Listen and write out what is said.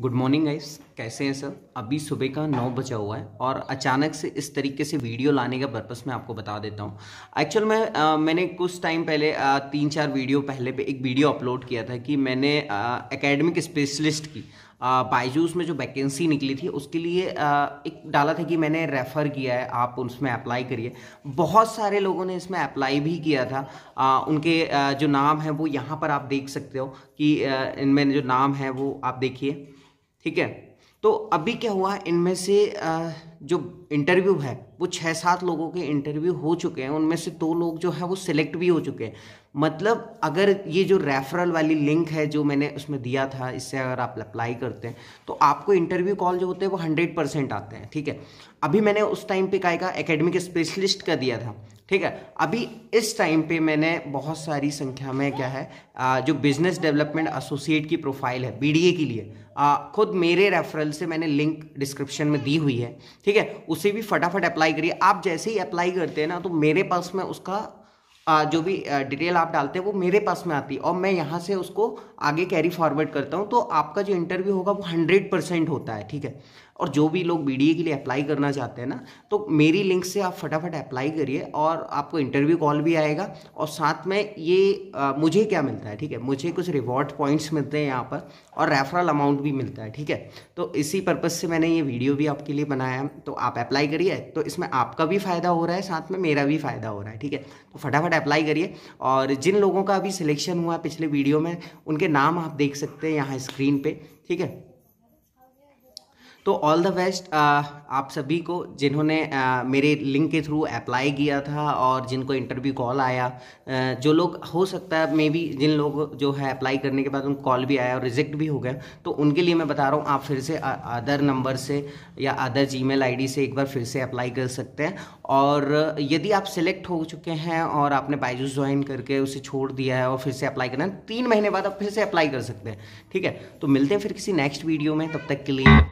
good morning guys कैसे हैं sir अभी सुबह का नौ बजा हुआ है और अचानक से इस तरीके से वीडियो लाने का पर्पस मैं आपको बता देता हूँ एक्चुअल में आ, मैंने कुछ टाइम पहले आ, तीन चार वीडियो पहले पे एक वीडियो अपलोड किया था कि मैंने एकेडमिक स्पेशलिस्ट की बाइजूस में जो वैकेंसी निकली थी उसके लिए एक डाला था कि मैंने रेफ़र किया है आप उसमें अप्लाई करिए बहुत सारे लोगों ने इसमें अप्लाई भी किया था उनके जो नाम है वो यहाँ पर आप देख सकते हो कि इनमें जो नाम है वो आप देखिए ठीक है तो अभी क्या हुआ इनमें से जो इंटरव्यू है वो छः सात लोगों के इंटरव्यू हो चुके हैं उनमें से दो लोग जो है वो सिलेक्ट भी हो चुके हैं मतलब अगर ये जो रेफरल वाली लिंक है जो मैंने उसमें दिया था इससे अगर आप अप्लाई करते हैं तो आपको इंटरव्यू कॉल जो होते हैं वो हंड्रेड परसेंट आते हैं ठीक है अभी मैंने उस टाइम पे का एकेडमिक स्पेशलिस्ट का दिया था ठीक है अभी इस टाइम पे मैंने बहुत सारी संख्या में क्या है आ, जो बिजनेस डेवलपमेंट एसोसिएट की प्रोफाइल है बीडीए के लिए आ, खुद मेरे रेफरल से मैंने लिंक डिस्क्रिप्शन में दी हुई है ठीक है उसे भी फटाफट अप्लाई करिए आप जैसे ही अप्लाई करते हैं ना तो मेरे पास में उसका आ, जो भी डिटेल आप डालते हैं वो मेरे पास में आती है और मैं यहाँ से उसको आगे कैरी फॉरवर्ड करता हूँ तो आपका जो इंटरव्यू होगा वो हंड्रेड परसेंट होता है ठीक है और जो भी लोग बी के लिए अप्लाई करना चाहते हैं ना तो मेरी लिंक से आप फटाफट अप्लाई करिए और आपको इंटरव्यू कॉल भी आएगा और साथ में ये आ, मुझे क्या मिलता है ठीक है मुझे कुछ रिवॉर्ड पॉइंट्स मिलते हैं यहाँ पर और रेफरल अमाउंट भी मिलता है ठीक है तो इसी पर्पज़ से मैंने ये वीडियो भी आपके लिए बनाया तो आप अप्लाई करिए तो इसमें आपका भी फ़ायदा हो रहा है साथ में मेरा भी फ़ायदा हो रहा है ठीक है तो फटाफट अप्लाई करिए और जिन लोगों का अभी सिलेक्शन हुआ पिछले वीडियो में उनके नाम आप देख सकते हैं यहाँ स्क्रीन पर ठीक है तो ऑल द बेस्ट आप सभी को जिन्होंने uh, मेरे लिंक के थ्रू अप्लाई किया था और जिनको इंटरव्यू कॉल आया uh, जो लोग हो सकता है मे बी जिन लोग जो है अप्लाई करने के बाद उनको कॉल भी आया और रिजेक्ट भी हो गया तो उनके लिए मैं बता रहा हूँ आप फिर से अदर uh, नंबर से या अदर जी मेल से एक बार फिर से अप्लाई कर सकते हैं और यदि आप सिलेक्ट हो चुके हैं और आपने बाइजूस ज्वाइन करके उसे छोड़ दिया है और फिर से अप्लाई करना है तीन महीने बाद आप फिर से अप्लाई कर सकते हैं ठीक है तो मिलते हैं फिर किसी नेक्स्ट वीडियो में तब तक के लिए